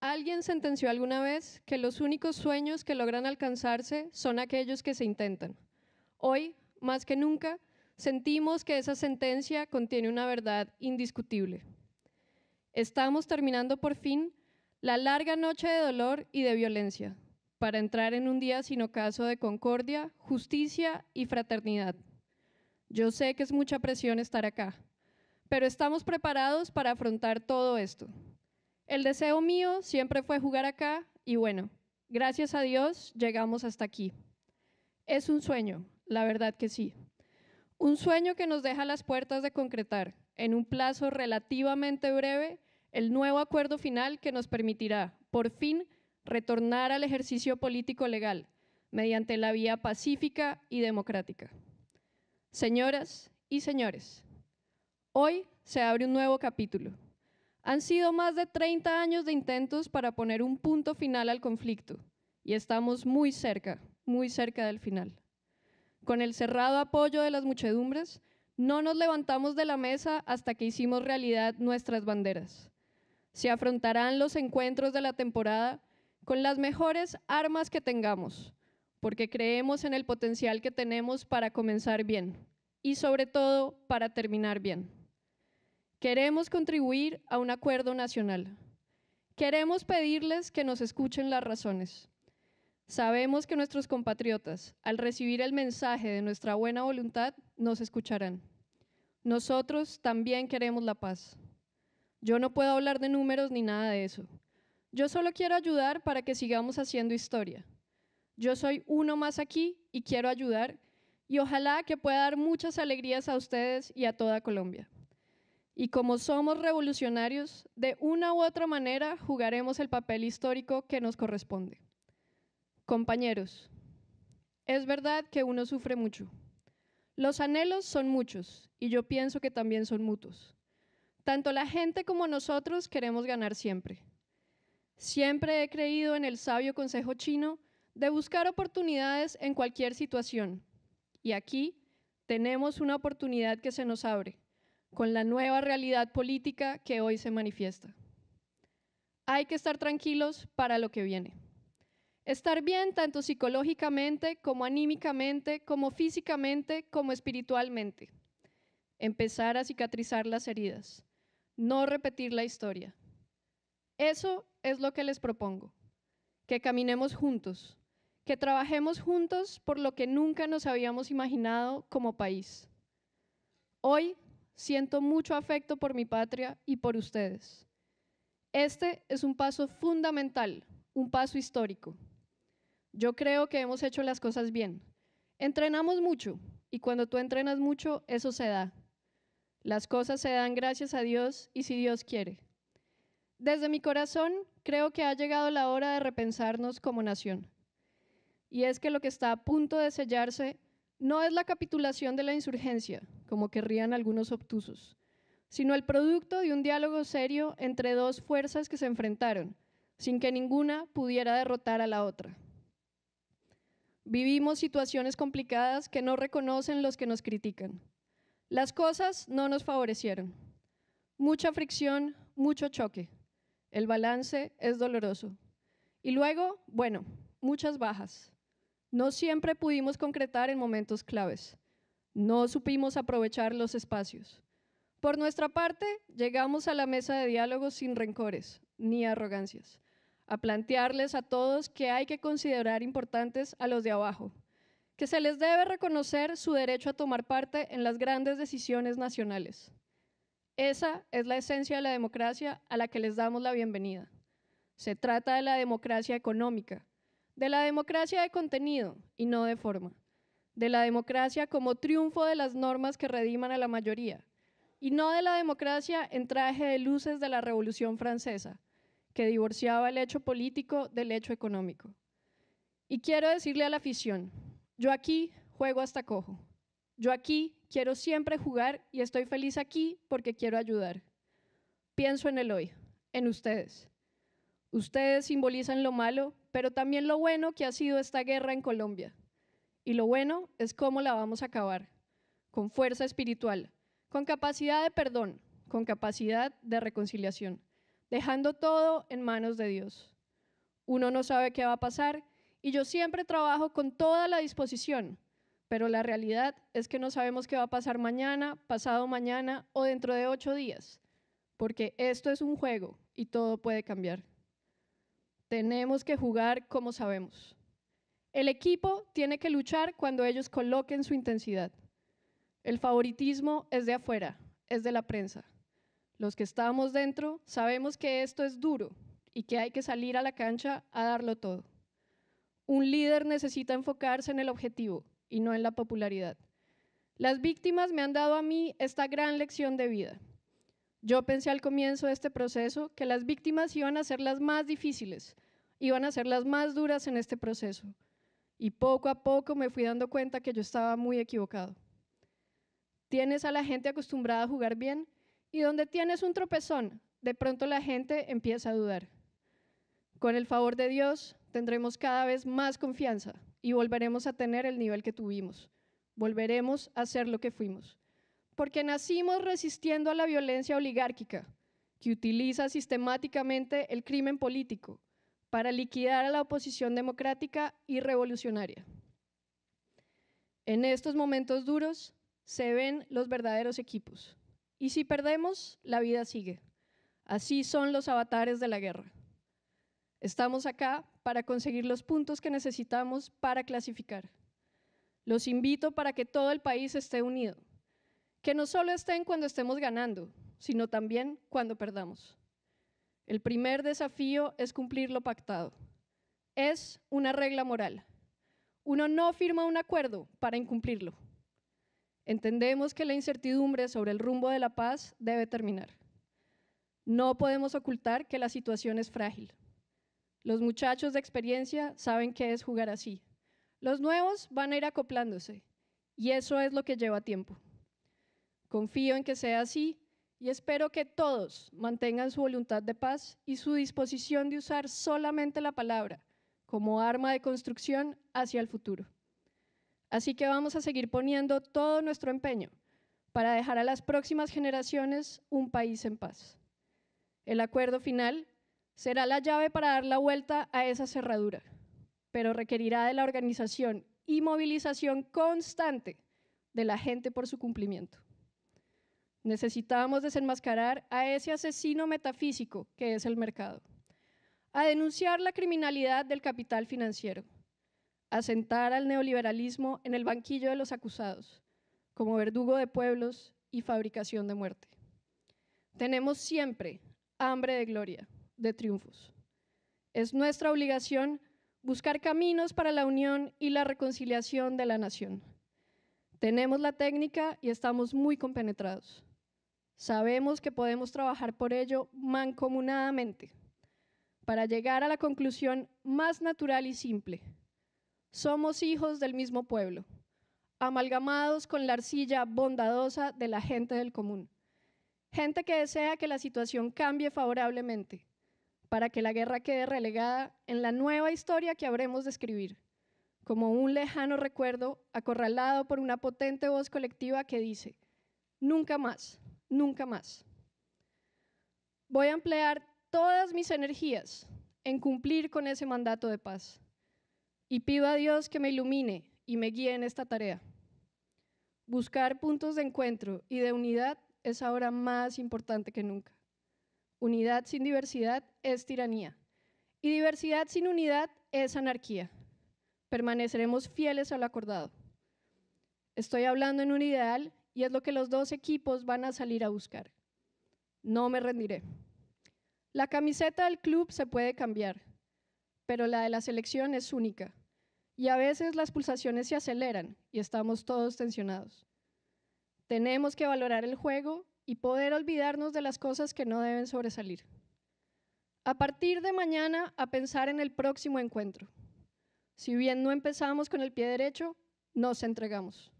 Alguien sentenció alguna vez que los únicos sueños que logran alcanzarse son aquellos que se intentan. Hoy, más que nunca, sentimos que esa sentencia contiene una verdad indiscutible. Estamos terminando por fin la larga noche de dolor y de violencia, para entrar en un día sin ocaso de concordia, justicia y fraternidad. Yo sé que es mucha presión estar acá, pero estamos preparados para afrontar todo esto. El deseo mío siempre fue jugar acá y bueno, gracias a Dios llegamos hasta aquí. Es un sueño, la verdad que sí. Un sueño que nos deja las puertas de concretar, en un plazo relativamente breve, el nuevo acuerdo final que nos permitirá, por fin, retornar al ejercicio político legal, mediante la vía pacífica y democrática. Señoras y señores, hoy se abre un nuevo capítulo han sido más de 30 años de intentos para poner un punto final al conflicto y estamos muy cerca, muy cerca del final. Con el cerrado apoyo de las muchedumbres, no nos levantamos de la mesa hasta que hicimos realidad nuestras banderas. Se afrontarán los encuentros de la temporada con las mejores armas que tengamos, porque creemos en el potencial que tenemos para comenzar bien y sobre todo para terminar bien. Queremos contribuir a un acuerdo nacional. Queremos pedirles que nos escuchen las razones. Sabemos que nuestros compatriotas, al recibir el mensaje de nuestra buena voluntad, nos escucharán. Nosotros también queremos la paz. Yo no puedo hablar de números ni nada de eso. Yo solo quiero ayudar para que sigamos haciendo historia. Yo soy uno más aquí y quiero ayudar y ojalá que pueda dar muchas alegrías a ustedes y a toda Colombia. Y como somos revolucionarios, de una u otra manera jugaremos el papel histórico que nos corresponde. Compañeros, es verdad que uno sufre mucho. Los anhelos son muchos y yo pienso que también son mutuos. Tanto la gente como nosotros queremos ganar siempre. Siempre he creído en el sabio consejo chino de buscar oportunidades en cualquier situación. Y aquí tenemos una oportunidad que se nos abre con la nueva realidad política que hoy se manifiesta. Hay que estar tranquilos para lo que viene. Estar bien tanto psicológicamente como anímicamente, como físicamente, como espiritualmente. Empezar a cicatrizar las heridas. No repetir la historia. Eso es lo que les propongo. Que caminemos juntos. Que trabajemos juntos por lo que nunca nos habíamos imaginado como país. Hoy Siento mucho afecto por mi patria y por ustedes. Este es un paso fundamental, un paso histórico. Yo creo que hemos hecho las cosas bien. Entrenamos mucho y cuando tú entrenas mucho, eso se da. Las cosas se dan gracias a Dios y si Dios quiere. Desde mi corazón, creo que ha llegado la hora de repensarnos como nación. Y es que lo que está a punto de sellarse no es la capitulación de la insurgencia, como querrían algunos obtusos, sino el producto de un diálogo serio entre dos fuerzas que se enfrentaron, sin que ninguna pudiera derrotar a la otra. Vivimos situaciones complicadas que no reconocen los que nos critican. Las cosas no nos favorecieron. Mucha fricción, mucho choque. El balance es doloroso. Y luego, bueno, muchas bajas. No siempre pudimos concretar en momentos claves. No supimos aprovechar los espacios. Por nuestra parte, llegamos a la mesa de diálogo sin rencores ni arrogancias, a plantearles a todos que hay que considerar importantes a los de abajo, que se les debe reconocer su derecho a tomar parte en las grandes decisiones nacionales. Esa es la esencia de la democracia a la que les damos la bienvenida. Se trata de la democracia económica, de la democracia de contenido y no de forma, de la democracia como triunfo de las normas que rediman a la mayoría, y no de la democracia en traje de luces de la Revolución Francesa, que divorciaba el hecho político del hecho económico. Y quiero decirle a la afición, yo aquí juego hasta cojo, yo aquí quiero siempre jugar y estoy feliz aquí porque quiero ayudar. Pienso en el hoy, en ustedes. Ustedes simbolizan lo malo, pero también lo bueno que ha sido esta guerra en Colombia. Y lo bueno es cómo la vamos a acabar, con fuerza espiritual, con capacidad de perdón, con capacidad de reconciliación, dejando todo en manos de Dios. Uno no sabe qué va a pasar y yo siempre trabajo con toda la disposición, pero la realidad es que no sabemos qué va a pasar mañana, pasado mañana o dentro de ocho días, porque esto es un juego y todo puede cambiar. Tenemos que jugar como sabemos. El equipo tiene que luchar cuando ellos coloquen su intensidad. El favoritismo es de afuera, es de la prensa. Los que estamos dentro sabemos que esto es duro y que hay que salir a la cancha a darlo todo. Un líder necesita enfocarse en el objetivo y no en la popularidad. Las víctimas me han dado a mí esta gran lección de vida. Yo pensé al comienzo de este proceso que las víctimas iban a ser las más difíciles, iban a ser las más duras en este proceso. Y poco a poco me fui dando cuenta que yo estaba muy equivocado. Tienes a la gente acostumbrada a jugar bien y donde tienes un tropezón, de pronto la gente empieza a dudar. Con el favor de Dios tendremos cada vez más confianza y volveremos a tener el nivel que tuvimos. Volveremos a ser lo que fuimos porque nacimos resistiendo a la violencia oligárquica, que utiliza sistemáticamente el crimen político para liquidar a la oposición democrática y revolucionaria. En estos momentos duros se ven los verdaderos equipos. Y si perdemos, la vida sigue. Así son los avatares de la guerra. Estamos acá para conseguir los puntos que necesitamos para clasificar. Los invito para que todo el país esté unido que no solo estén cuando estemos ganando, sino también cuando perdamos. El primer desafío es cumplir lo pactado. Es una regla moral. Uno no firma un acuerdo para incumplirlo. Entendemos que la incertidumbre sobre el rumbo de la paz debe terminar. No podemos ocultar que la situación es frágil. Los muchachos de experiencia saben qué es jugar así. Los nuevos van a ir acoplándose y eso es lo que lleva tiempo. Confío en que sea así y espero que todos mantengan su voluntad de paz y su disposición de usar solamente la palabra como arma de construcción hacia el futuro. Así que vamos a seguir poniendo todo nuestro empeño para dejar a las próximas generaciones un país en paz. El acuerdo final será la llave para dar la vuelta a esa cerradura, pero requerirá de la organización y movilización constante de la gente por su cumplimiento. Necesitamos desenmascarar a ese asesino metafísico que es el mercado, a denunciar la criminalidad del capital financiero, a sentar al neoliberalismo en el banquillo de los acusados, como verdugo de pueblos y fabricación de muerte. Tenemos siempre hambre de gloria, de triunfos. Es nuestra obligación buscar caminos para la unión y la reconciliación de la nación. Tenemos la técnica y estamos muy compenetrados. Sabemos que podemos trabajar por ello mancomunadamente para llegar a la conclusión más natural y simple. Somos hijos del mismo pueblo, amalgamados con la arcilla bondadosa de la gente del común, gente que desea que la situación cambie favorablemente, para que la guerra quede relegada en la nueva historia que habremos de escribir, como un lejano recuerdo acorralado por una potente voz colectiva que dice, nunca más nunca más. Voy a emplear todas mis energías en cumplir con ese mandato de paz y pido a Dios que me ilumine y me guíe en esta tarea. Buscar puntos de encuentro y de unidad es ahora más importante que nunca. Unidad sin diversidad es tiranía y diversidad sin unidad es anarquía. Permaneceremos fieles al acordado. Estoy hablando en un ideal y es lo que los dos equipos van a salir a buscar. No me rendiré. La camiseta del club se puede cambiar, pero la de la selección es única y a veces las pulsaciones se aceleran y estamos todos tensionados. Tenemos que valorar el juego y poder olvidarnos de las cosas que no deben sobresalir. A partir de mañana, a pensar en el próximo encuentro. Si bien no empezamos con el pie derecho, nos entregamos.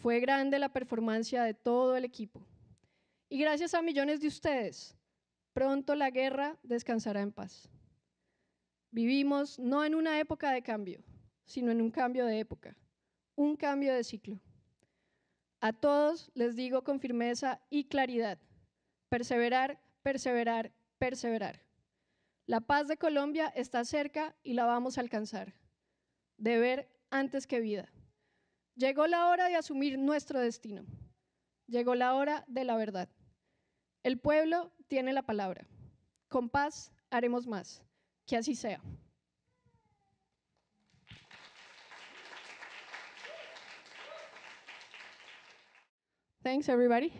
Fue grande la performance de todo el equipo. Y gracias a millones de ustedes, pronto la guerra descansará en paz. Vivimos no en una época de cambio, sino en un cambio de época, un cambio de ciclo. A todos les digo con firmeza y claridad, perseverar, perseverar, perseverar. La paz de Colombia está cerca y la vamos a alcanzar. Deber antes que vida. Llegó la hora de asumir nuestro destino. Llegó la hora de la verdad. El pueblo tiene la palabra. Con paz haremos más. Que así sea. Thanks, everybody.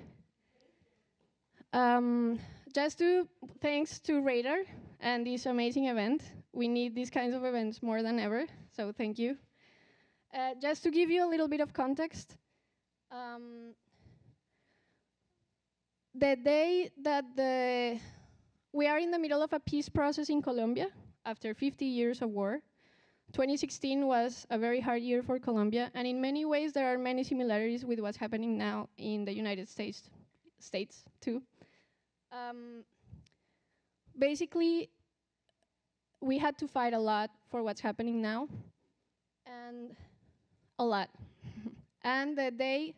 Um, just to thanks to Radar and this amazing event. We need these kinds of events more than ever, so thank you. Uh, just to give you a little bit of context, um, the day that the we are in the middle of a peace process in Colombia after 50 years of war. 2016 was a very hard year for Colombia, and in many ways there are many similarities with what's happening now in the United States, states too. Um, basically, we had to fight a lot for what's happening now, and a lot. and the day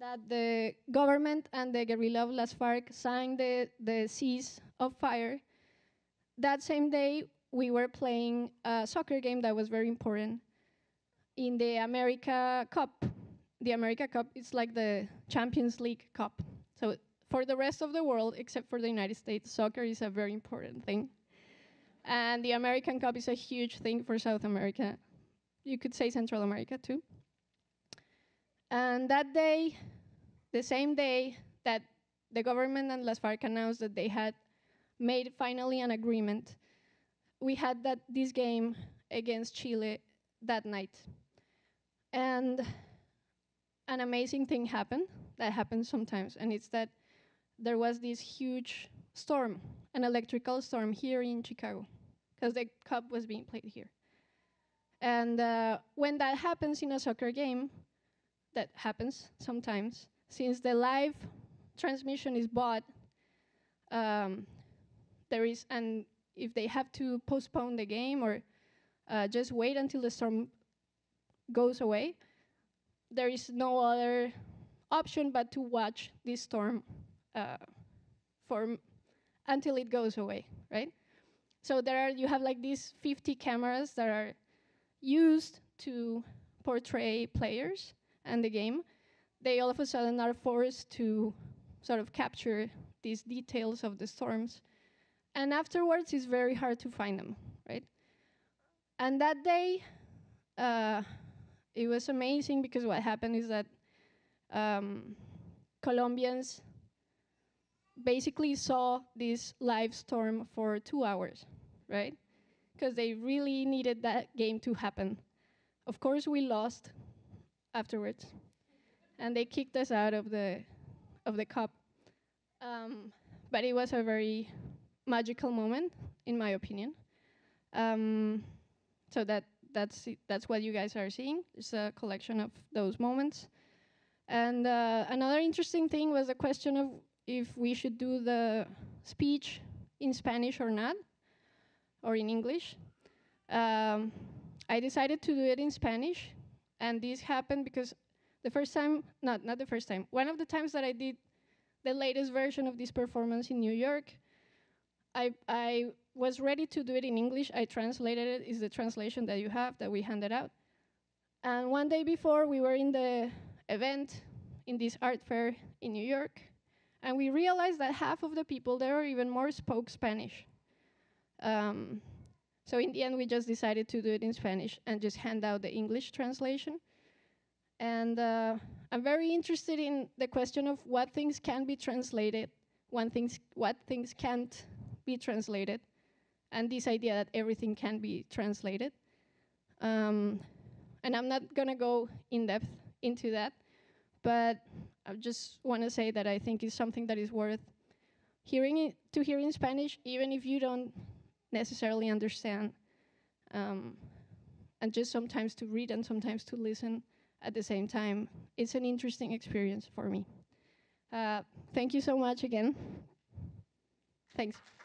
that the government and the guerrilla of Las FARC signed the, the cease of fire, that same day we were playing a soccer game that was very important in the America Cup. The America Cup is like the Champions League Cup. So for the rest of the world, except for the United States, soccer is a very important thing. And the American Cup is a huge thing for South America you could say Central America too. And that day, the same day that the government and Las FARC announced that they had made finally an agreement, we had that this game against Chile that night. And an amazing thing happened that happens sometimes, and it's that there was this huge storm, an electrical storm here in Chicago, because the cup was being played here. And uh, when that happens in a soccer game, that happens sometimes, since the live transmission is bought, um, there is, and if they have to postpone the game or uh, just wait until the storm goes away, there is no other option but to watch this storm uh, for until it goes away, right? So there are, you have like these 50 cameras that are used to portray players and the game, they all of a sudden are forced to sort of capture these details of the storms. And afterwards, it's very hard to find them, right? And that day, uh, it was amazing because what happened is that um, Colombians basically saw this live storm for two hours, right? because they really needed that game to happen. Of course, we lost afterwards, and they kicked us out of the of the cup. Um, but it was a very magical moment, in my opinion. Um, so that that's that's what you guys are seeing. It's a collection of those moments. And uh, another interesting thing was the question of if we should do the speech in Spanish or not or in English. Um, I decided to do it in Spanish, and this happened because the first time, not, not the first time, one of the times that I did the latest version of this performance in New York, I, I was ready to do it in English. I translated it, is the translation that you have that we handed out. And one day before, we were in the event in this art fair in New York, and we realized that half of the people there even more spoke Spanish. Um, so in the end, we just decided to do it in Spanish and just hand out the English translation. And uh, I'm very interested in the question of what things can be translated, one things, what things can't be translated, and this idea that everything can be translated. Um, and I'm not going to go in depth into that, but I just want to say that I think it's something that is worth hearing it, to hear in Spanish, even if you don't necessarily understand. Um, and just sometimes to read and sometimes to listen at the same time. It's an interesting experience for me. Uh, thank you so much again. Thanks.